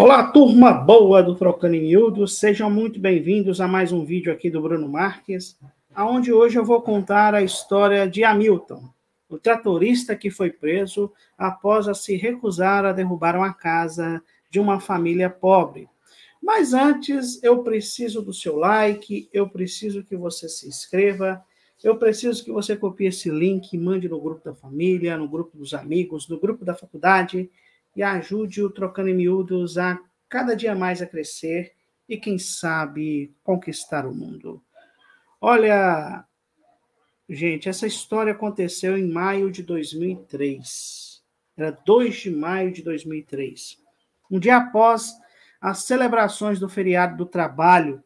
Olá, turma boa do Trocando em Miúdos. Sejam muito bem-vindos a mais um vídeo aqui do Bruno Marques, aonde hoje eu vou contar a história de Hamilton, o tratorista que foi preso após a se recusar a derrubar uma casa de uma família pobre. Mas antes, eu preciso do seu like, eu preciso que você se inscreva, eu preciso que você copie esse link, mande no grupo da família, no grupo dos amigos, no grupo da faculdade, e ajude o Trocando em Miúdos a cada dia mais a crescer e, quem sabe, conquistar o mundo. Olha, gente, essa história aconteceu em maio de 2003. Era 2 de maio de 2003. Um dia após as celebrações do feriado do trabalho,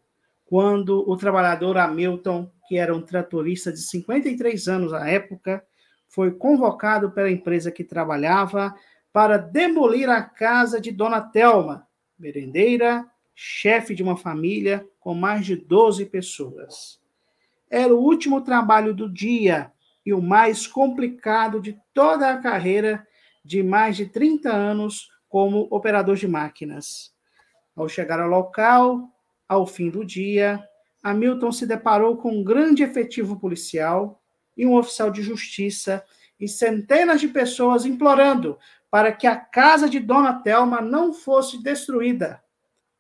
quando o trabalhador Hamilton, que era um tratorista de 53 anos à época, foi convocado pela empresa que trabalhava para demolir a casa de Dona Telma, merendeira, chefe de uma família com mais de 12 pessoas. Era o último trabalho do dia e o mais complicado de toda a carreira de mais de 30 anos como operador de máquinas. Ao chegar ao local, ao fim do dia, Hamilton se deparou com um grande efetivo policial e um oficial de justiça e centenas de pessoas implorando para que a casa de Dona Telma não fosse destruída.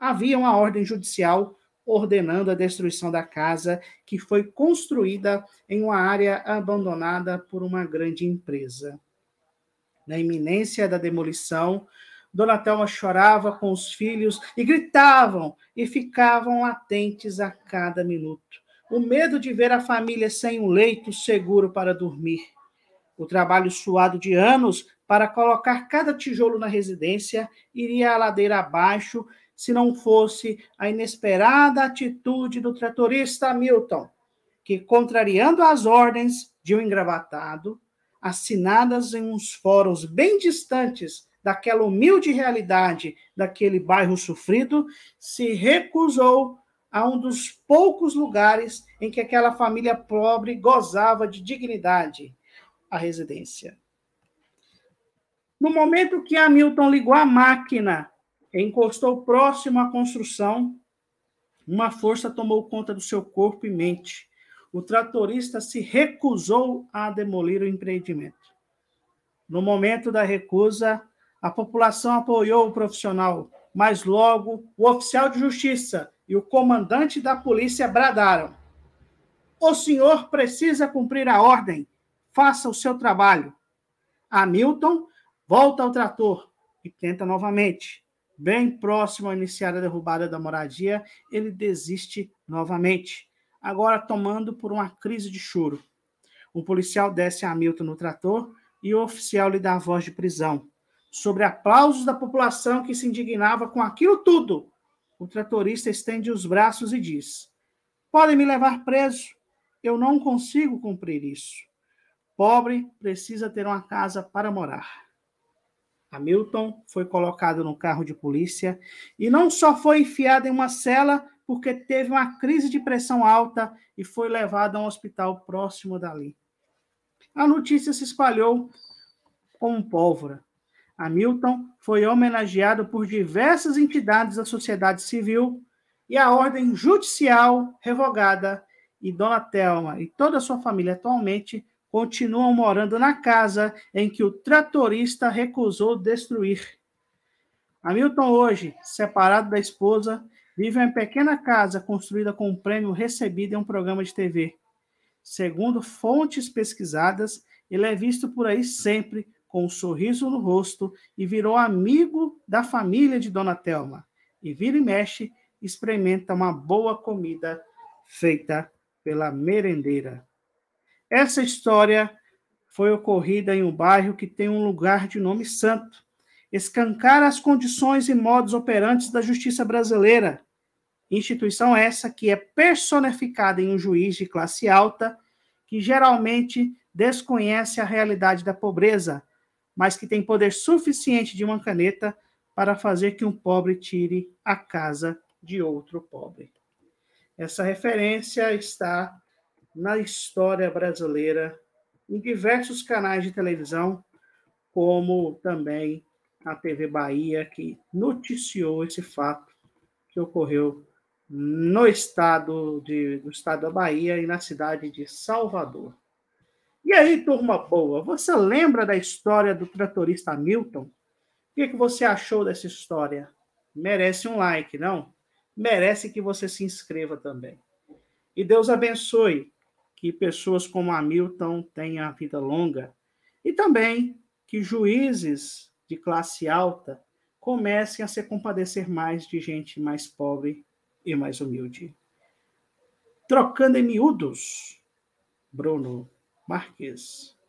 Havia uma ordem judicial ordenando a destruição da casa que foi construída em uma área abandonada por uma grande empresa. Na iminência da demolição, Dona Telma chorava com os filhos e gritavam e ficavam atentes a cada minuto. O medo de ver a família sem um leito seguro para dormir. O trabalho suado de anos para colocar cada tijolo na residência, iria a ladeira abaixo, se não fosse a inesperada atitude do tratorista Milton, que, contrariando as ordens de um engravatado, assinadas em uns fóruns bem distantes daquela humilde realidade daquele bairro sofrido, se recusou a um dos poucos lugares em que aquela família pobre gozava de dignidade, a residência. No momento que Hamilton ligou a máquina, encostou próximo à construção, uma força tomou conta do seu corpo e mente. O tratorista se recusou a demolir o empreendimento. No momento da recusa, a população apoiou o profissional, mas logo o oficial de justiça e o comandante da polícia bradaram: O senhor precisa cumprir a ordem, faça o seu trabalho. Hamilton Volta ao trator e tenta novamente. Bem próximo a iniciar a derrubada da moradia, ele desiste novamente, agora tomando por uma crise de choro. O policial desce a Hamilton no trator e o oficial lhe dá a voz de prisão. Sobre aplausos da população que se indignava com aquilo tudo, o tratorista estende os braços e diz: Podem me levar preso, eu não consigo cumprir isso. Pobre precisa ter uma casa para morar. Hamilton foi colocado no carro de polícia e não só foi enfiado em uma cela, porque teve uma crise de pressão alta e foi levado a um hospital próximo dali. A notícia se espalhou como pólvora. Hamilton foi homenageado por diversas entidades da sociedade civil e a ordem judicial revogada e Dona Telma e toda a sua família atualmente continuam morando na casa em que o tratorista recusou destruir. Hamilton, hoje, separado da esposa, vive em pequena casa construída com um prêmio recebido em um programa de TV. Segundo fontes pesquisadas, ele é visto por aí sempre com um sorriso no rosto e virou amigo da família de Dona Telma. E vira e mexe, experimenta uma boa comida feita pela merendeira. Essa história foi ocorrida em um bairro que tem um lugar de nome santo. Escancar as condições e modos operantes da justiça brasileira. Instituição essa que é personificada em um juiz de classe alta, que geralmente desconhece a realidade da pobreza, mas que tem poder suficiente de uma caneta para fazer que um pobre tire a casa de outro pobre. Essa referência está na história brasileira em diversos canais de televisão, como também a TV Bahia, que noticiou esse fato que ocorreu no estado, de, no estado da Bahia e na cidade de Salvador. E aí, turma boa, você lembra da história do tratorista Milton? O que, que você achou dessa história? Merece um like, não? Merece que você se inscreva também. E Deus abençoe que pessoas como Hamilton tenham a vida longa e também que juízes de classe alta comecem a se compadecer mais de gente mais pobre e mais humilde. Trocando em miúdos, Bruno Marques.